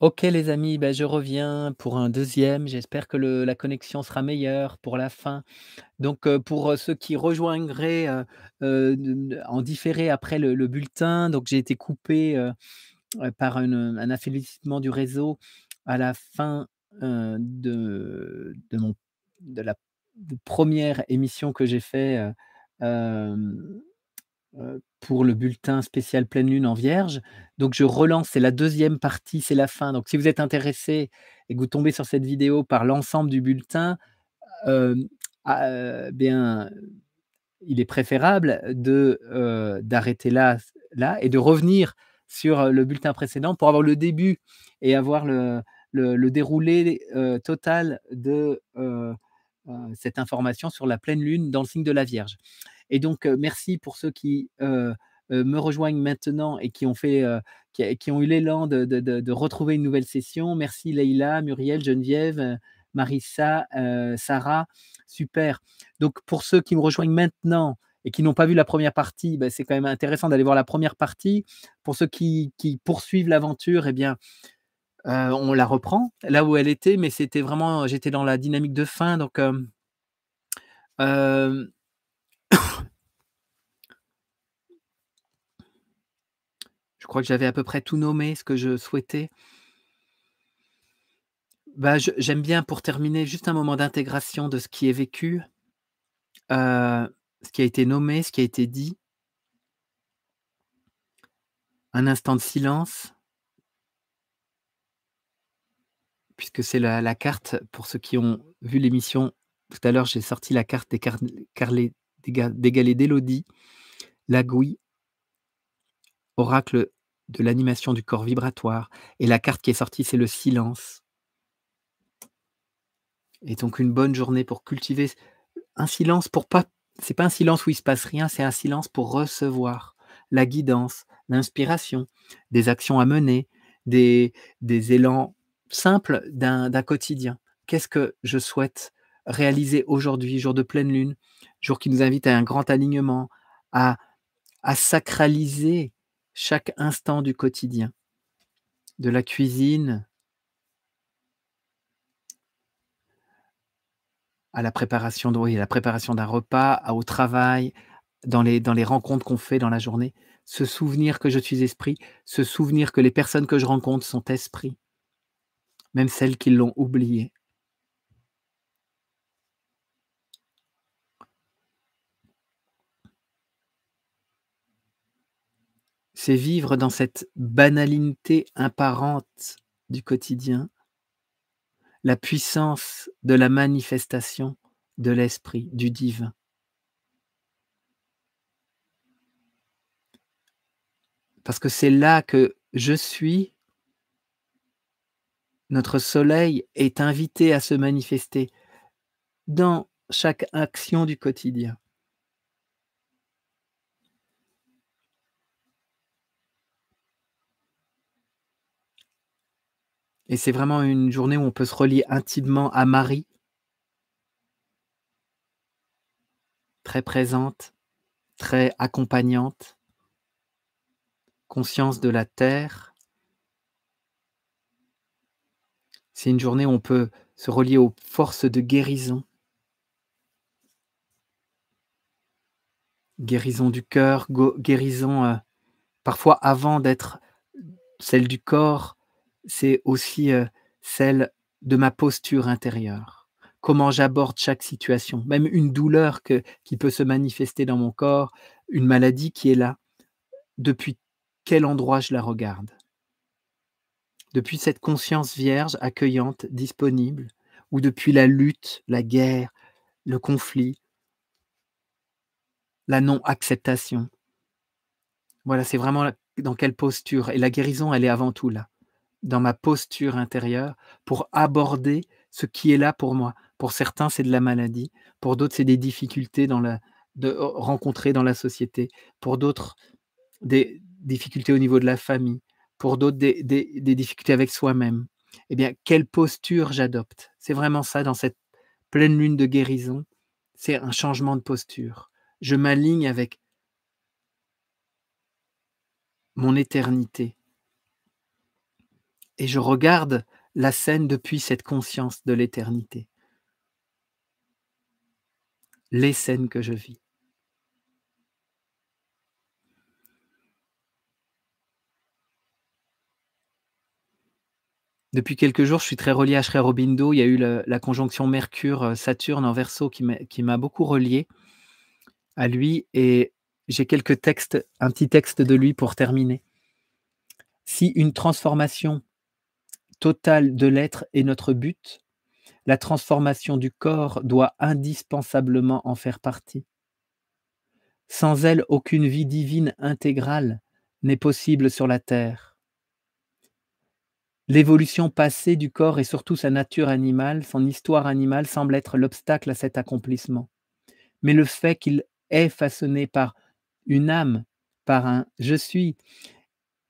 Ok les amis, ben, je reviens pour un deuxième. J'espère que la connexion sera meilleure pour la fin. Donc euh, pour euh, ceux qui rejoindraient euh, en différé après le, bulletin, donc j'ai été coupé par un affaiblissement du réseau à la fin de, la première émission que j'ai fait euh, pour le bulletin spécial pleine lune en vierge. Donc je relance, c'est la deuxième partie, c'est la fin. Donc si vous êtes intéressé et que vous tombez sur cette vidéo par l'ensemble du bulletin, euh, ah, euh, bien, il est préférable de d'arrêter là, là et de revenir sur le bulletin précédent pour avoir le début et avoir le déroulé total de cette information sur la pleine lune dans le signe de la Vierge. Et donc, merci pour ceux qui me rejoignent maintenant et qui ont, fait, qui, ont eu l'élan de, retrouver une nouvelle session. Merci Leïla, Muriel, Geneviève, Marissa, Sarah. Super. Donc, pour ceux qui me rejoignent maintenant, et qui n'ont pas vu la première partie, bah, c'est quand même intéressant d'aller voir la première partie. Pour ceux qui, poursuivent l'aventure, eh bien, on la reprend là où elle était, mais c'était vraiment, j'étais dans la dynamique de fin, donc je crois que j'avais à peu près tout nommé, ce que je souhaitais. Bah, J'aime bien, pour terminer, juste un moment d'intégration de ce qui est vécu, euh, ce qui a été nommé, ce qui a été dit. Un instant de silence, puisque c'est la, carte, pour ceux qui ont vu l'émission, tout à l'heure j'ai sorti la carte des car d'égaler d'Élodie, gouille, oracle de l'animation du corps vibratoire. Et la carte qui est sortie, c'est le silence. Et donc une bonne journée pour cultiver un silence pour pas. C'est pas un silence où il se passe rien, c'est un silence pour recevoir la guidance, l'inspiration, des actions à mener, des, des élans simples d'un quotidien. Qu'est-ce que je souhaite réaliser aujourd'hui, jour de pleine lune jour qui nous invite à un grand alignement, à, sacraliser chaque instant du quotidien, de la cuisine à la préparation la préparation d'un repas, au travail, dans les, dans les rencontres qu'on fait dans la journée, se souvenir que je suis esprit, se souvenir que les personnes que je rencontre sont esprits, même celles qui l'ont oublié. vivre dans cette banalité apparente du quotidien, la puissance de la manifestation de l'esprit, du divin. Parce que c'est là que je suis, notre soleil est invité à se manifester dans chaque action du quotidien. Et c'est vraiment une journée où on peut se relier intimement à Marie, très présente, très accompagnante, conscience de la terre. C'est une journée où on peut se relier aux forces de guérison. Guérison du cœur, guérison euh, parfois avant d'être celle du corps, c'est aussi euh, celle de ma posture intérieure, comment j'aborde chaque situation, même une douleur qui peut se manifester dans mon corps, une maladie qui est là, depuis quel endroit je la regarde, depuis cette conscience vierge, accueillante, disponible, ou depuis la lutte, la guerre, le conflit, la non-acceptation. Voilà, c'est vraiment dans quelle posture. Et la guérison, elle est avant tout là dans ma posture intérieure pour aborder ce qui est là pour moi. Pour certains, c'est de la maladie. Pour d'autres, c'est des difficultés dans la, de, rencontrées dans la société. Pour d'autres, des difficultés au niveau de la famille. Pour d'autres, des, des difficultés avec soi-même. Eh bien, quelle posture j'adopte C'est vraiment ça dans cette pleine lune de guérison. C'est un changement de posture. Je m'aligne avec mon éternité, et je regarde la scène depuis cette conscience de l'éternité. Les scènes que je vis. Depuis quelques jours, je suis très relié à Sri Aurobindo. Il y a eu la conjonction Mercure-Saturne en verso qui m'a beaucoup relié à lui. Et j'ai quelques textes, un petit texte de lui pour terminer. Si une transformation Total de l'être est notre but, la transformation du corps doit indispensablement en faire partie. Sans elle, aucune vie divine intégrale n'est possible sur la Terre. L'évolution passée du corps et surtout sa nature animale, son histoire animale, semble être l'obstacle à cet accomplissement. Mais le fait qu'il est façonné par une âme, par un je suis,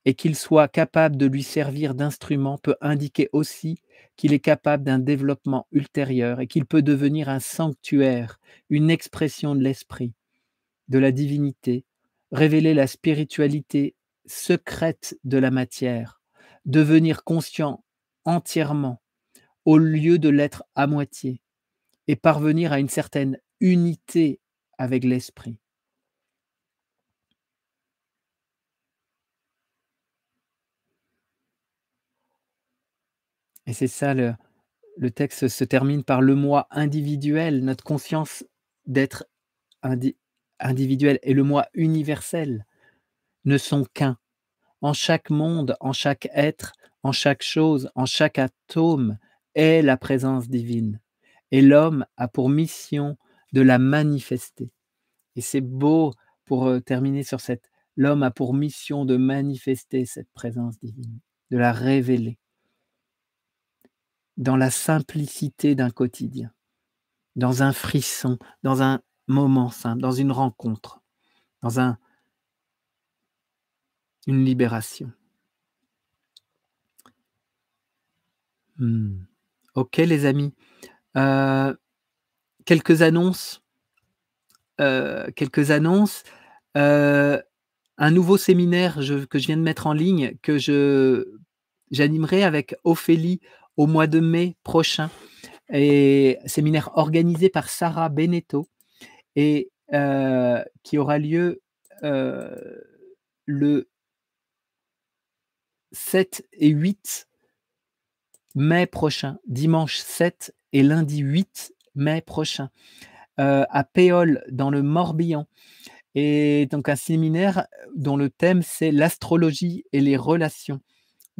et qu'il soit capable de lui servir d'instrument peut indiquer aussi qu'il est capable d'un développement ultérieur et qu'il peut devenir un sanctuaire, une expression de l'esprit, de la divinité, révéler la spiritualité secrète de la matière, devenir conscient entièrement au lieu de l'être à moitié et parvenir à une certaine unité avec l'esprit. Et c'est ça, le, le, texte se termine par le moi individuel, notre conscience d'être individuel et le moi universel ne sont qu'un. En chaque monde, en chaque être, en chaque chose, en chaque atome est la présence divine. Et l'homme a pour mission de la manifester. Et c'est beau pour euh, terminer sur cette... L'homme a pour mission de manifester cette présence divine, de la révéler dans la simplicité d'un quotidien, dans un frisson, dans un moment simple, dans une rencontre, dans un, une libération. Hmm. Ok les amis. Euh, quelques annonces. Euh, quelques annonces. Euh, un nouveau séminaire que je viens de mettre en ligne, que j'animerai avec Ophélie au mois de mai prochain. Et séminaire organisé par Sarah Beneteau et euh, qui aura lieu euh, le 7 et 8 mai prochain, dimanche 7 et lundi 8 mai prochain, euh, à Péole, dans le Morbihan. Et donc un séminaire dont le thème c'est l'astrologie et les relations.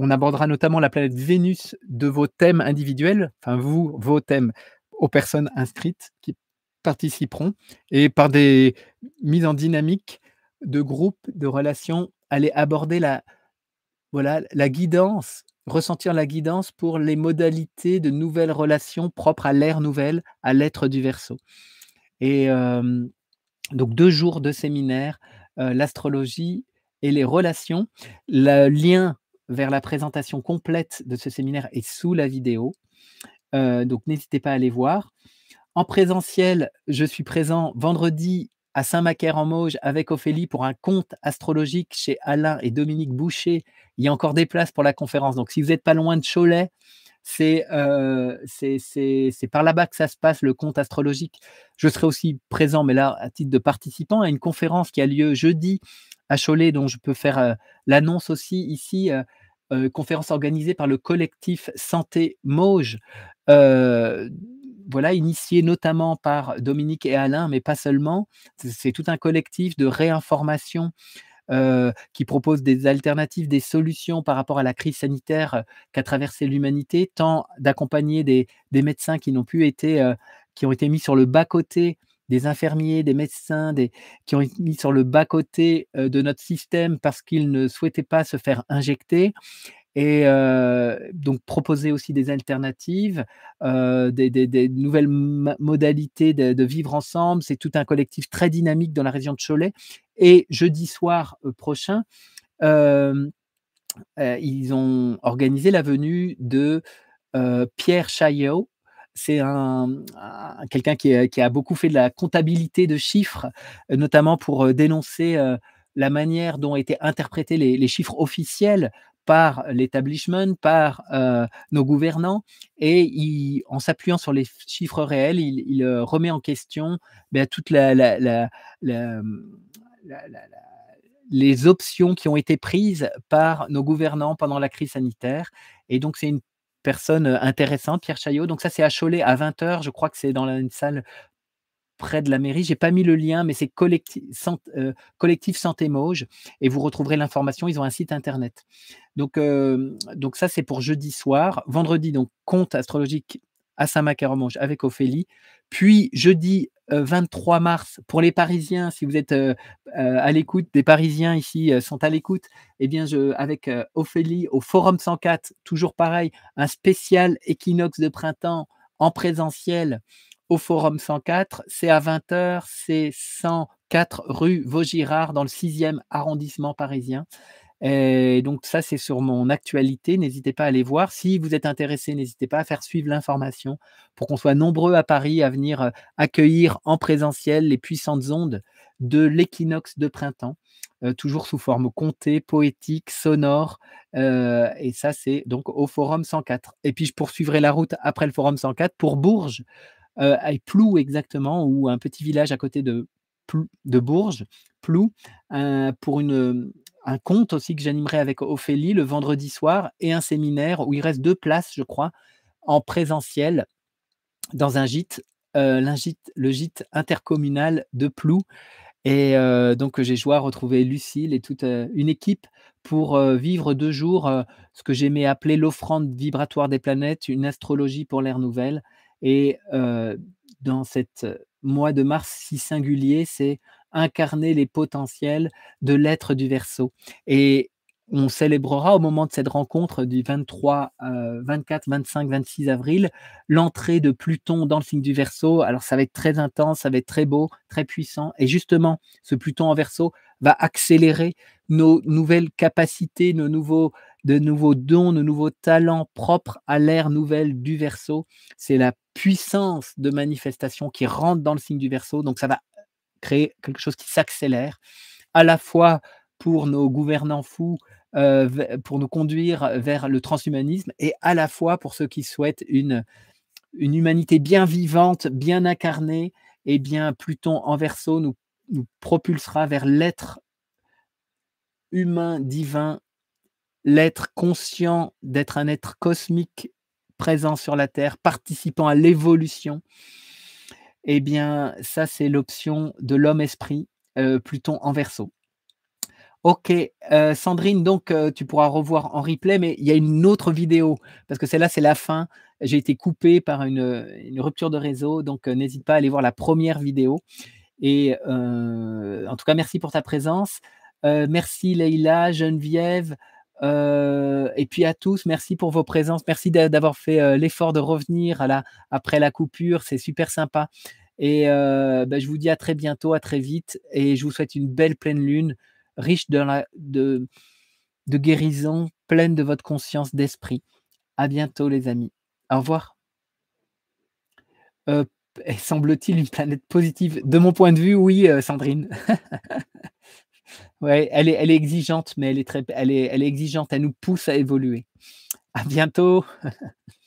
On abordera notamment la planète Vénus de vos thèmes individuels, enfin vous, vos thèmes, aux personnes inscrites qui participeront, et par des mises en dynamique de groupes, de relations, aller aborder la, voilà, la guidance, ressentir la guidance pour les modalités de nouvelles relations propres à l'ère nouvelle, à l'être du verso. Et euh, donc deux jours de séminaire, euh, l'astrologie et les relations, le lien vers la présentation complète de ce séminaire est sous la vidéo. Euh, donc n'hésitez pas à aller voir. En présentiel, je suis présent vendredi à Saint-Macaire en Mauges avec Ophélie pour un compte astrologique chez Alain et Dominique Boucher. Il y a encore des places pour la conférence. Donc si vous n'êtes pas loin de Cholet, euh, c'est par là-bas que ça se passe, le compte astrologique. Je serai aussi présent, mais là, à titre de participant, à une conférence qui a lieu jeudi à Cholet, dont je peux faire euh, l'annonce aussi ici, euh, conférence organisée par le collectif Santé Mauge, euh, voilà, initiée notamment par Dominique et Alain, mais pas seulement. C'est tout un collectif de réinformation euh, qui propose des alternatives, des solutions par rapport à la crise sanitaire qu'a traversée l'humanité, tant d'accompagner des, médecins qui n'ont plus été, qui ont été mis sur le bas-côté des infirmiers, des médecins, qui ont été mis sur le bas-côté de notre système parce qu'ils ne souhaitaient pas se faire injecter. Et donc proposer aussi des alternatives, des, nouvelles modalités de, vivre ensemble. C'est tout un collectif très dynamique dans la région de Cholet. Et jeudi soir prochain, ils ont organisé la venue de Pierre Chaillot, c'est un, quelqu'un euh, qui, a beaucoup fait de la comptabilité de chiffres, euh, notamment pour euh, dénoncer la manière dont étaient interprétés les, chiffres officiels par l'établissement, par nos gouvernants, et en s'appuyant sur les chiffres réels, il, remet en question toutes ben, toute les options qui ont été prises par nos gouvernants pendant la crise sanitaire. Et donc, c'est une personne intéressante, Pierre Chaillot. Donc ça, c'est à Cholet à 20h. Je crois que c'est dans une salle près de la mairie. J'ai pas mis le lien, mais c'est collectif, Santé Mauge et vous retrouverez l'information. Ils ont un site internet. Donc, donc ça, c'est pour jeudi soir. Vendredi, donc compte astrologique à Saint-Macaire-Mange avec Ophélie. Puis jeudi 23 euh, mars, pour les Parisiens, si vous êtes euh, euh, à l'écoute, des Parisiens ici sont à l'écoute, eh bien, je, avec Ophélie au Forum 104, toujours pareil, un spécial équinoxe de printemps en présentiel au Forum 104. C'est à 20h, c'est 104 rue Vaugirard dans le 6e arrondissement parisien. Et donc ça, c'est sur mon actualité. N'hésitez pas à aller voir. Si vous êtes intéressé, n'hésitez pas à faire suivre l'information pour qu'on soit nombreux à Paris à venir euh, accueillir en présentiel les puissantes ondes de l'équinoxe de printemps, euh, toujours sous forme comptée, poétique, sonore. Euh, et ça, c'est donc au Forum 104. Et puis, je poursuivrai la route après le Forum 104 pour Bourges, euh, à Plou exactement, ou un petit village à côté de, de Bourges, Plou, pour une un conte aussi que j'animerai avec Ophélie le vendredi soir et un séminaire où il reste deux places, je crois, en présentiel dans un gîte, euh, le gîte intercommunal de Plou. Et euh, donc j'ai joie à retrouver Lucille et toute euh, une équipe pour vivre deux jours ce que j'aimais appeler l'offrande vibratoire des planètes, une astrologie pour l'ère nouvelle. Et dans cette mois de mars si singulier, c'est incarner les potentiels de l'être du verso. Et on célébrera au moment de cette rencontre du 23, 24, 25, 26 avril l'entrée de Pluton dans le signe du verso. Alors ça va être très intense, ça va être très beau, très puissant. Et justement, ce Pluton en verso va accélérer nos nouvelles capacités, nos nouveaux, de nouveaux dons, nos nouveaux talents propres à l'ère nouvelle du verso. C'est la puissance de manifestation qui rentre dans le signe du verso. Donc ça va créer quelque chose qui s'accélère, à la fois pour nos gouvernants fous, pour nous conduire vers le transhumanisme, et à la fois pour ceux qui souhaitent une, une humanité bien vivante, bien incarnée, et bien Pluton en verso nous, nous propulsera vers l'être humain, divin, l'être conscient d'être un être cosmique présent sur la Terre, participant à l'évolution. Eh bien, ça, c'est l'option de l'homme-esprit, euh, Pluton en verso. Ok, euh, Sandrine, donc euh, tu pourras revoir en replay, mais il y a une autre vidéo, parce que celle-là, c'est la fin. J'ai été coupé par une, une, rupture de réseau, donc n'hésite pas à aller voir la première vidéo. Et en tout cas, merci pour ta présence. merci Leïla, Geneviève, euh, et puis à tous, merci pour vos présences. Merci d'avoir fait euh, l'effort de revenir à après la coupure. C'est super sympa. Et euh, bah, je vous dis à très bientôt, à très vite. Et je vous souhaite une belle pleine lune, riche de, de, de guérison, pleine de votre conscience d'esprit. À bientôt, les amis. Au revoir. semble-t-il une planète positive De mon point de vue, oui, Sandrine. Ouais, elle est, elle exigeante, mais elle est, très, elle, est, elle est exigeante. Elle nous pousse à évoluer. À bientôt.